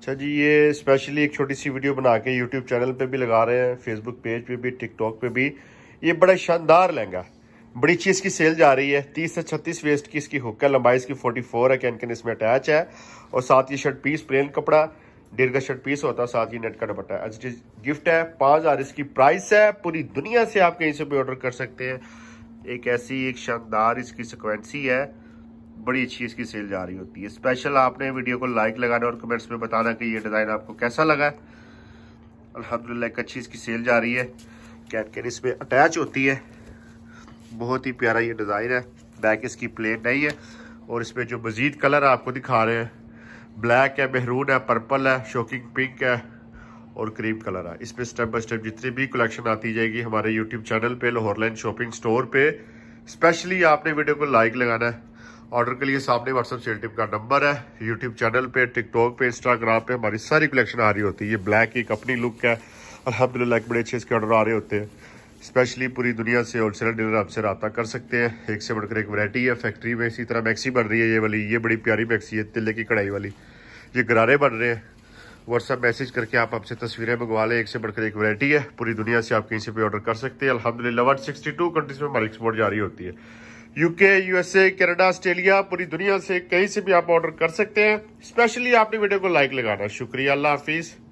अच्छा जी ये स्पेशली एक छोटी सी वीडियो बना के यूट्यूब चैनल पे भी लगा रहे हैं फेसबुक पेज पे भी टिकटॉक पे भी ये बड़ा शानदार लहंगा बड़ी अच्छी इसकी सेल जा रही है तीस से छत्तीस वेस्ट की इसकी हुक्का लंबाई इसकी फोर्टी फोर है कैन इसमें अटैच है और साथ ये शर्ट पीस प्लेन कपड़ा डेढ़ का शर्ट पीस होता है साथ ही नेट का दुपट्टा है अच्छा गिफ्ट है पाँच हज़ार इसकी प्राइस है पूरी दुनिया से आप कहीं से भी ऑर्डर कर सकते हैं एक ऐसी एक शानदार इसकी सिक्वेंसी है बड़ी अच्छी इसकी सेल जा रही होती है स्पेशल आपने वीडियो को लाइक लगाना और कमेंट्स में बताना कि ये डिज़ाइन आपको कैसा लगा अलहमदिल्ला एक अच्छी इसकी सेल जा रही है कैट कैन इसमें अटैच होती है बहुत ही प्यारा ये डिज़ाइन है बैक इसकी प्लेन नहीं है और इसमें जो मज़ीद कलर आपको दिखा रहे हैं ब्लैक है मेहरून है पर्पल है शोकिंग पिंक है और क्रीम कलर है इसमें स्टेप बाई स्टेप जितनी भी कलेक्शन आती जाएगी हमारे यूट्यूब चैनल पे लाहौर लाइन शॉपिंग स्टोर पे स्पेशली आपने वीडियो को लाइक लगाना है ऑर्डर के लिए सामने व्हाट्सअप सेल टिप का नंबर है यूट्यूब चैनल पे टिकटॉक पे इंस्टाग्राम पे हमारी सारी कलेक्शन आ रही होती है ये ब्लैक एक अपनी लुक है अलहमदिल्ला बड़े अच्छे इसके ऑर्डर आ रहे होते हैं स्पेशली पूरी दुनिया से होलसेलर डीलर आपसे रहा कर सकते हैं एक से बढ़कर एक वरायटी है फैक्ट्री में इसी तरह मैक्सी बन रही है ये वाली ये बड़ी प्यारी मैक्सी है तिले की कढ़ाई वाली ये गरारे बन रहे हैं व्हाट्सअप मैसेज करके आप हमसे तस्वीरें मंगवा लें एक से बढ़कर एक वैरायटी है पूरी दुनिया से आप कहीं से भी ऑर्डर कर सकते हैं अलहमदिल्ला वन सिक्सटी टू कंट्रीज में हमारी एक्सपोर्ट जारी होती है यूके यूएसए कनाडा ऑस्ट्रेलिया पूरी दुनिया से कहीं से भी आप ऑर्डर कर सकते हैं स्पेशली आपने वीडियो को लाइक लगाना शुक्रिया अल्लाह हाफिज़